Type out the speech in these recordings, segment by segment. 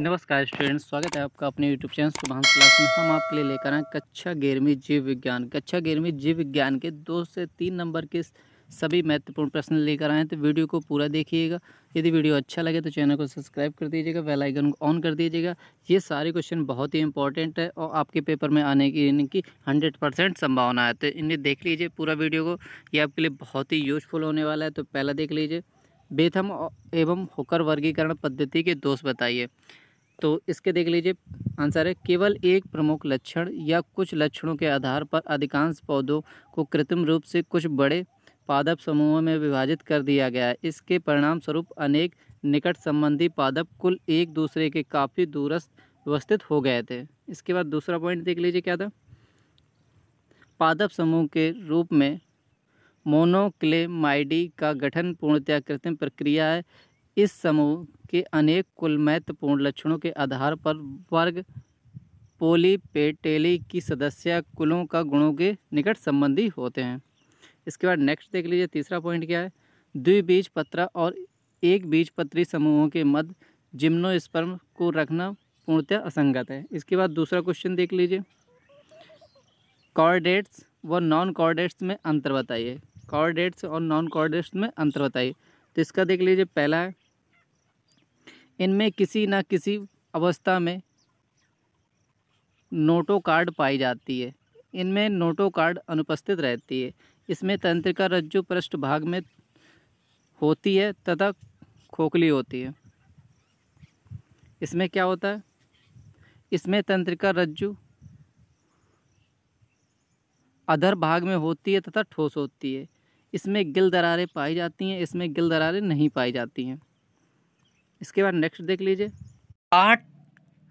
नमस्कार स्टूडेंट्स स्वागत है आपका अपने यूट्यूब चैनल सुभान क्लास में हम आपके लिए लेकर आए कक्षा ग्यारहवीं जीव विज्ञान कक्षा ग्यारहवीं जीव विज्ञान के दो से तीन नंबर के सभी महत्वपूर्ण प्रश्न लेकर आए हैं तो वीडियो को पूरा देखिएगा यदि वीडियो अच्छा लगे तो चैनल को सब्सक्राइब कर दीजिएगा वेलाइकन आइकन को ऑन कर दीजिएगा ये सारे क्वेश्चन बहुत ही इंपॉर्टेंट है और आपके पेपर में आने की इनकी हंड्रेड परसेंट संभावना है तो इन्हें देख लीजिए पूरा वीडियो को ये आपके लिए बहुत ही यूजफुल होने वाला है तो पहला देख लीजिए बेथम एवं होकर वर्गीकरण पद्धति के दोष बताइए तो इसके देख लीजिए आंसर है केवल एक प्रमुख लक्षण या कुछ लक्षणों के आधार पर अधिकांश पौधों को कृत्रिम रूप से कुछ बड़े पादप समूहों में विभाजित कर दिया गया है इसके परिणाम स्वरूप अनेक निकट संबंधी पादप कुल एक दूसरे के काफ़ी दूरस्थ व्यवस्थित हो गए थे इसके बाद दूसरा पॉइंट देख लीजिए क्या था पादप समूह के रूप में मोनोक्लेमाइडी का गठन पूर्णतया कृत्रिम प्रक्रिया है इस समूह के अनेक कुल महत्वपूर्ण लक्षणों के आधार पर वर्ग पोलीपेटेली की सदस्य कुलों का गुणों के निकट संबंधी होते हैं इसके बाद नेक्स्ट देख लीजिए तीसरा पॉइंट क्या है द्विबीज पत्रा और एक बीज पत्री समूहों के मध्य जिम्नोस्पर्म को रखना पूर्णतः असंगत है इसके बाद दूसरा क्वेश्चन देख लीजिए कॉर्डेट्स व नॉन कॉर्डेट्स में अंतर बताइए कॉर्डेट्स और नॉन कॉर्डेट्स में अंतर बताइए तो इसका देख लीजिए पहला है इनमें किसी न किसी अवस्था में नोटो कार्ड पाई जाती है इनमें नोटो कार्ड अनुपस्थित रहती है इसमें तंत्रिका रज्जु पृष्ठ भाग में होती है तथा खोखली होती है इसमें क्या होता है इसमें तंत्रिका रज्जु अधर भाग में होती है तथा ठोस होती है इसमें गिल दरारें पाई जाती हैं इसमें गिल दरारें नहीं पाई जाती हैं इसके बाद नेक्स्ट देख लीजिए आठ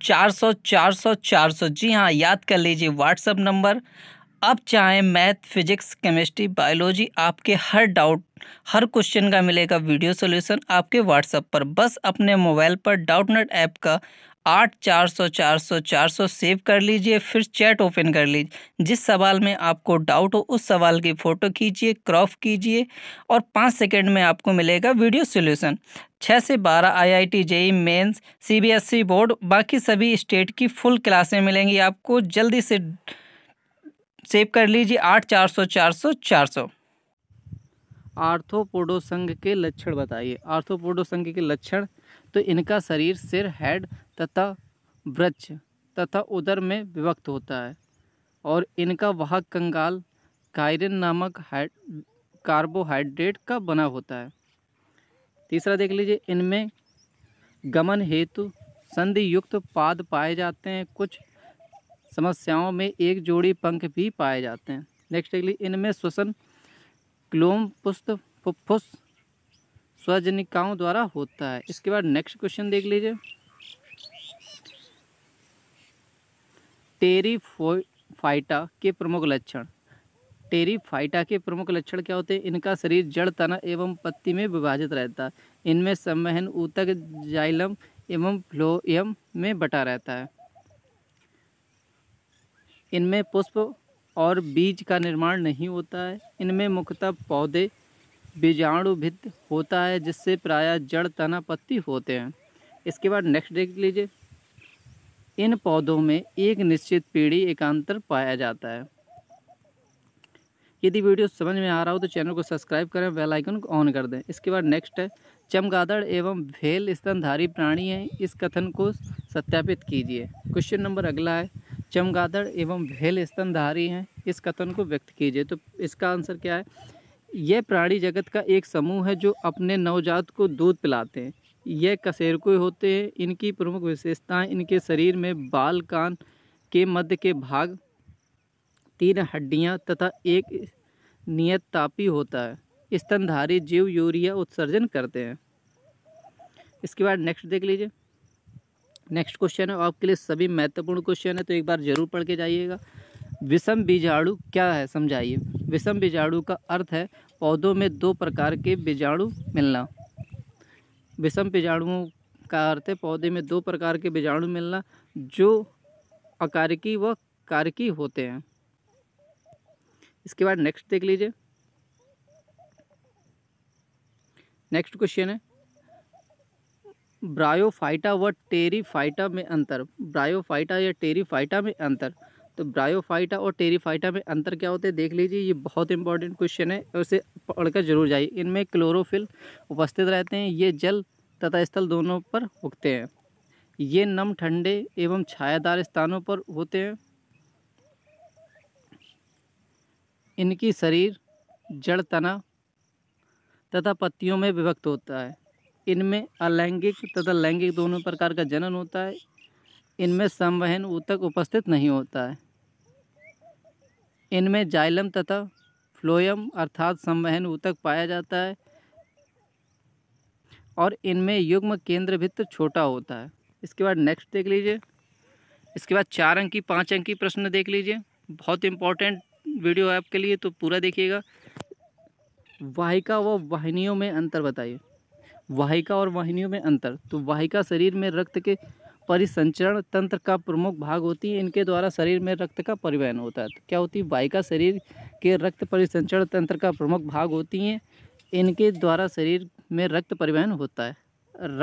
चार सौ चार सौ चार सौ जी हाँ याद कर लीजिए व्हाट्सअप नंबर अब चाहे मैथ फिजिक्स केमिस्ट्री बायोलॉजी आपके हर डाउट हर क्वेश्चन का मिलेगा वीडियो सॉल्यूशन आपके व्हाट्सएप पर बस अपने मोबाइल पर डाउट नेट ऐप का आठ चार सौ चार सौ चार सौ सेव कर लीजिए फिर चैट ओपन कर लीजिए जिस सवाल में आपको डाउट हो उस सवाल की फ़ोटो खींचिए क्रॉप कीजिए और पाँच सेकेंड में आपको मिलेगा वीडियो सोल्यूशन छः से बारह I I T CBSE mains C B S E board बाकी सभी स्टेट की फुल क्लासें मिलेंगी आपको जल्दी से सेव कर लीजिए आठ चार सौ चार सौ चार सौ आर्थोपोडो संघ के लक्षण बताइए आर्थोपोडो संघ के लक्षण तो इनका शरीर सिर हेड तथा वृक्ष तथा उदर में विभक्त होता है और इनका वाहक कंगाल कायरन नामक कार्बोहाइड्रेट का बना होता है तीसरा देख लीजिए इनमें गमन हेतु संधि युक्त पाद पाए जाते हैं कुछ समस्याओं में एक जोड़ी पंख भी पाए जाते हैं नेक्स्ट देख लीजिए इनमें श्वसन क्लोम पुस्त फुफ्फुस स्वजनिकाओं द्वारा होता है इसके बाद नेक्स्ट क्वेश्चन देख लीजिए टेरीफोफाइटा के प्रमुख लक्षण टेरीफाइटा के प्रमुख लक्षण क्या होते हैं इनका शरीर जड़ तना एवं पत्ती में विभाजित रहता है इनमें संवहन ऊतक जाइलम एवं फ्लोयम में बटा रहता है इनमें पुष्प और बीज का निर्माण नहीं होता है इनमें मुख्यतः पौधे बीजाणुभित्त होता है जिससे प्रायः जड़ तना पत्ती होते हैं इसके बाद नेक्स्ट देख लीजिए इन पौधों में एक निश्चित पीढ़ी एकांतर पाया जाता है यदि वीडियो समझ में आ रहा हो तो चैनल को सब्सक्राइब करें बेल आइकन को ऑन कर दें इसके बाद नेक्स्ट है चमगादड़ एवं भेल स्तनधारी प्राणी हैं इस कथन को सत्यापित कीजिए क्वेश्चन नंबर अगला है चमगादड़ एवं भेल स्तनधारी हैं इस कथन को व्यक्त कीजिए तो इसका आंसर क्या है यह प्राणी जगत का एक समूह है जो अपने नवजात को दूध पिलाते हैं यह कसेरकुए होते हैं इनकी प्रमुख विशेषताएं इनके शरीर में बाल कान के मध्य के भाग तीन हड्डियां तथा एक नियत तापी होता है स्तनधारी जीव यूरिया उत्सर्जन करते हैं इसके बाद नेक्स्ट देख लीजिए नेक्स्ट क्वेश्चन है आपके लिए सभी महत्वपूर्ण क्वेश्चन है तो एक बार जरूर पढ़ के जाइएगा विषम बीजाणु क्या है समझाइए विषम बीजाणु का अर्थ है पौधों में दो प्रकार के बीजाणु मिलना विषम बीजाणुओं का अर्थ है पौधे में दो प्रकार के बीजाणु मिलना जो अकारिकी व कारकी होते हैं इसके बाद नेक्स्ट देख लीजिए नेक्स्ट क्वेश्चन है ब्रायोफाइटा व टेरीफाइटा में अंतर ब्रायोफाइटा या टेरीफाइटा में अंतर तो ब्रायोफाइटा और टेरीफाइटा में अंतर क्या होते हैं देख लीजिए ये बहुत इंपॉर्टेंट क्वेश्चन है उसे पढ़कर जरूर जाइए इनमें क्लोरोफिल उपस्थित रहते हैं ये जल तथा स्थल दोनों पर उगते हैं ये नम ठंडे एवं छायादार स्थानों पर होते हैं इनकी शरीर जड़ तना तथा पत्तियों में विभक्त होता है इनमें अलैंगिक तथा लैंगिक दोनों प्रकार का जनन होता है इनमें संवहन ऊतक उपस्थित नहीं होता है इनमें जाइलम तथा फ्लोयम अर्थात संवहन ऊतक पाया जाता है और इनमें युग्म केंद्र भित्त छोटा होता है इसके बाद नेक्स्ट देख लीजिए इसके बाद चार अंक की पाँच अंक की प्रश्न देख लीजिए बहुत इंपॉर्टेंट वीडियो है आपके लिए तो पूरा देखिएगा वाहिका व वाहिनियों में अंतर बताइए वाहिका और वाहिनियों में अंतर तो वाहिका शरीर में रक्त के परिसंचरण तंत्र का प्रमुख भाग होती है इनके द्वारा शरीर में रक्त का परिवहन होता है तो क्या होती है वायिका शरीर के रक्त परिसंचरण तंत्र का प्रमुख भाग होती हैं इनके द्वारा शरीर में रक्त परिवहन होता है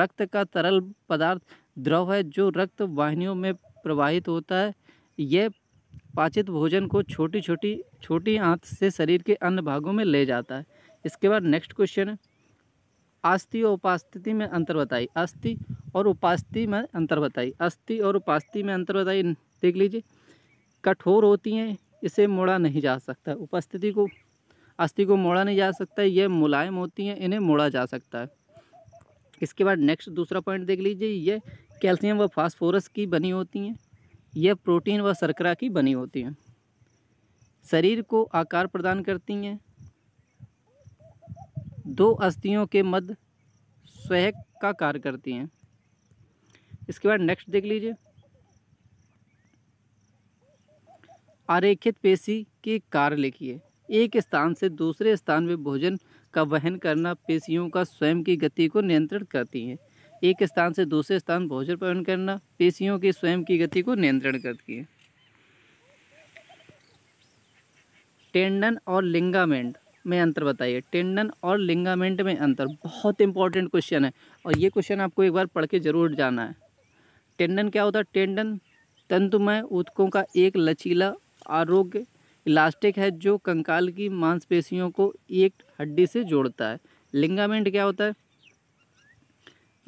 रक्त का तरल पदार्थ द्रव है जो रक्त वाहिनियों में प्रवाहित होता है यह पाचित भोजन को छोटी छोटी छोटी आंत से शरीर के अन्य भागों में ले जाता है इसके बाद नेक्स्ट क्वेश्चन है अस्थि और उपास्थिति में अंतर बताई अस्थि और उपास्थि में अंतर बताई अस्थि और उपास्थि में अंतर बताई देख लीजिए कठोर होती हैं इसे मोड़ा नहीं जा सकता उपस्थिति को अस्थि को मोड़ा नहीं जा सकता ये मुलायम होती हैं इन्हें मोड़ा जा सकता है इसके बाद नेक्स्ट दूसरा पॉइंट देख लीजिए ये कैल्शियम व फास्फोरस की बनी होती हैं यह प्रोटीन व शर्करा की बनी होती हैं शरीर को आकार प्रदान करती हैं दो अस्थियों के मध्य स्वयं का कार्य करती हैं इसके बाद नेक्स्ट देख लीजिए आरेखित पेशी के कार्य लिखिए एक स्थान से दूसरे स्थान में भोजन का वहन करना पेशियों का स्वयं की गति को नियंत्रित करती है एक स्थान से दूसरे स्थान भोजन पहन करना पेशियों के स्वयं की गति को नियंत्रण करती है टेंडन और लिंगामेंट में अंतर बताइए टेंडन और लिंगामेंट में अंतर बहुत इंपॉर्टेंट क्वेश्चन है और ये क्वेश्चन आपको एक बार पढ़ के ज़रूर जाना है टेंडन क्या होता है टेंडन तंतुमय उत्कों का एक लचीला आरोग्य इलास्टिक है जो कंकाल की मांसपेशियों को एक हड्डी से जोड़ता है लिंगामेंट क्या होता है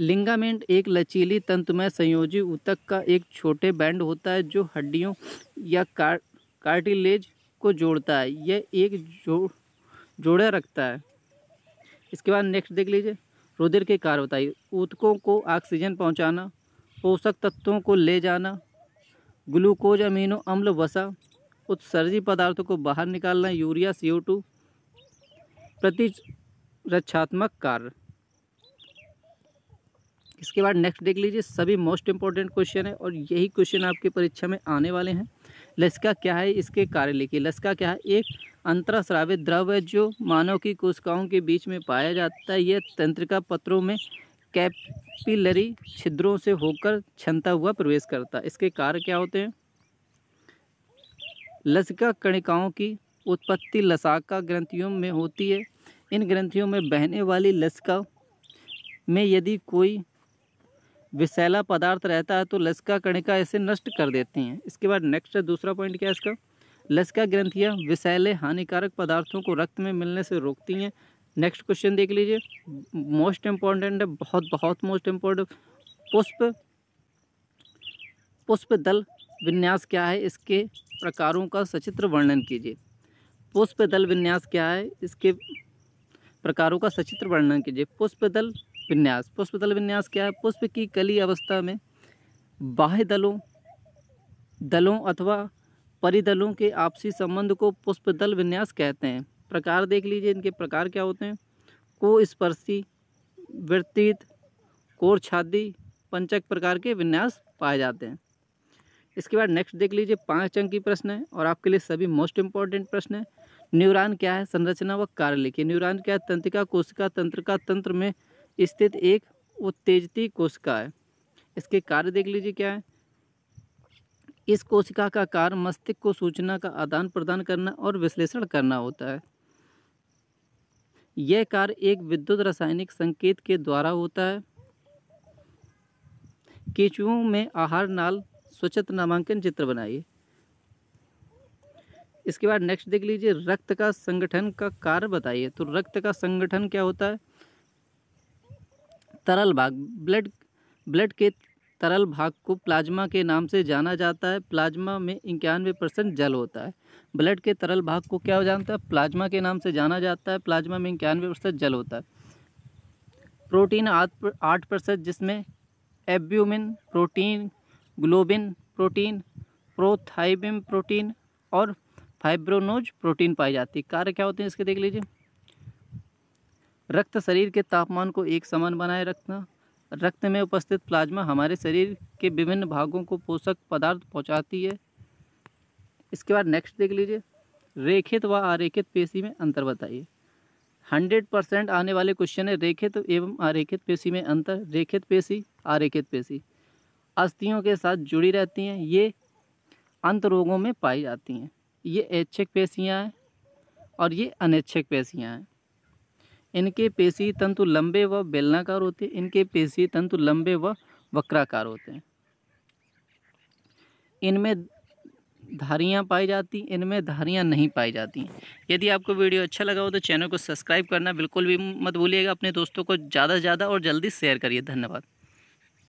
लिंगामेंट एक लचीली तंतुमय संयोजी उतक का एक छोटे बैंड होता है जो हड्डियों या कार्टिलेज को जोड़ता है यह एक जो जोड़े रखता है इसके बाद नेक्स्ट देख लीजिए रुधिर के कार्य बताइए ऊतकों को ऑक्सीजन पहुंचाना पोषक तत्वों को ले जाना ग्लूकोज अमीनो अम्ल वसा उत्सर्जी पदार्थों को बाहर निकालना यूरिया सी टू प्रतिरक्षात्मक कार्य इसके बाद नेक्स्ट देख लीजिए सभी मोस्ट इम्पॉर्टेंट क्वेश्चन है और यही क्वेश्चन आपके परीक्षा में आने वाले हैं लसिका क्या है इसके कार्य लिखिए लसिका क्या है एक अंतराश्रावित द्रव है जो मानव की कोशिकाओं के बीच में पाया जाता है यह तंत्रिका पत्रों में कैपिलरी छिद्रों से होकर छनता हुआ प्रवेश करता है इसके कार्य क्या होते हैं लसिका कणिकाओं की उत्पत्ति लसाका ग्रंथियों में होती है इन ग्रंथियों में बहने वाली लसिका में यदि कोई विषैला पदार्थ रहता है तो लसका कणिका इसे नष्ट कर देती हैं इसके बाद नेक्स्ट दूसरा पॉइंट क्या है इसका लसका ग्रंथियाँ विषैले हानिकारक पदार्थों को रक्त में मिलने से रोकती हैं नेक्स्ट क्वेश्चन देख लीजिए मोस्ट इम्पॉर्टेंट है बहुत बहुत मोस्ट इम्पॉर्टेंट पुष्प पुष्प दल विन्यास क्या है इसके प्रकारों का सचित्र वर्णन कीजिए पुष्प दल विन्यास क्या है इसके प्रकारों का सचित्र वर्णन कीजिए पुष्प दल विन्यास दल विन्यास क्या है पुष्प की कली अवस्था में बाह्य दलों दलों अथवा परिदलों के आपसी संबंध को पुष्प दल विन्यास कहते हैं प्रकार देख लीजिए इनके प्रकार क्या होते हैं को स्पर्शी वृत्तीत कोरछादी पंचक प्रकार के विन्यास पाए जाते हैं इसके बाद नेक्स्ट देख लीजिए पाँच अंक की प्रश्न है और आपके लिए सभी मोस्ट इंपॉर्टेंट प्रश्न है न्यूरॉन क्या है संरचना व कार्य लिखिए न्यूरॉन क्या है तंत्रिका कोशिका तंत्र का तंत्र में स्थित एक उत्तेजती कोशिका है इसके कार्य देख लीजिए क्या है इस कोशिका का कार्य मस्तिष्क को सूचना का आदान प्रदान करना और विश्लेषण करना होता है यह कार्य एक विद्युत रासायनिक संकेत के द्वारा होता है केचुओं में आहार नाल स्वच्छत नामांकन चित्र बनाइए इसके बाद नेक्स्ट देख लीजिए रक्त का संगठन का कार्य बताइए तो रक्त का संगठन क्या होता है तरल भाग ब्लड ब्लड के तरल भाग को प्लाज्मा के नाम से जाना जाता है प्लाज्मा में इक्यानवे परसेंट जल होता है ब्लड के तरल भाग को क्या जानता है प्लाज्मा के नाम से जाना जाता है प्लाज्मा में इक्यानवे परसेंट जल होता है प्रोटीन आठ परसेंट जिसमें albumin protein globin protein prothrombin protein और फाइब्रोनोज प्रोटीन पाई जाती है कार्य क्या होते हैं इसके देख लीजिए रक्त शरीर के तापमान को एक समान बनाए रखना रक्त में उपस्थित प्लाज्मा हमारे शरीर के विभिन्न भागों को पोषक पदार्थ पहुंचाती है इसके बाद नेक्स्ट देख लीजिए रेखित व आरेखित पेशी में अंतर बताइए हंड्रेड परसेंट आने वाले क्वेश्चन है रेखित एवं आरेखित पेशी में अंतर रेखित पेशी आरेखित पेशी अस्थियों के साथ जुड़ी रहती हैं ये अंत रोगों में पाई जाती हैं ये ऐच्छिक पेशियाँ हैं और ये अनैच्छिक पेशियाँ हैं इनके पेशी तंतु लंबे व बेलनाकार होते हैं इनके पेशी तंतु लंबे व वक्राकार होते हैं इनमें धारियाँ पाई जाती इनमें धारियाँ नहीं पाई जाती यदि आपको वीडियो अच्छा लगा हो तो चैनल को सब्सक्राइब करना बिल्कुल भी मत भूलिएगा अपने दोस्तों को ज़्यादा से ज़्यादा और जल्दी शेयर करिए धन्यवाद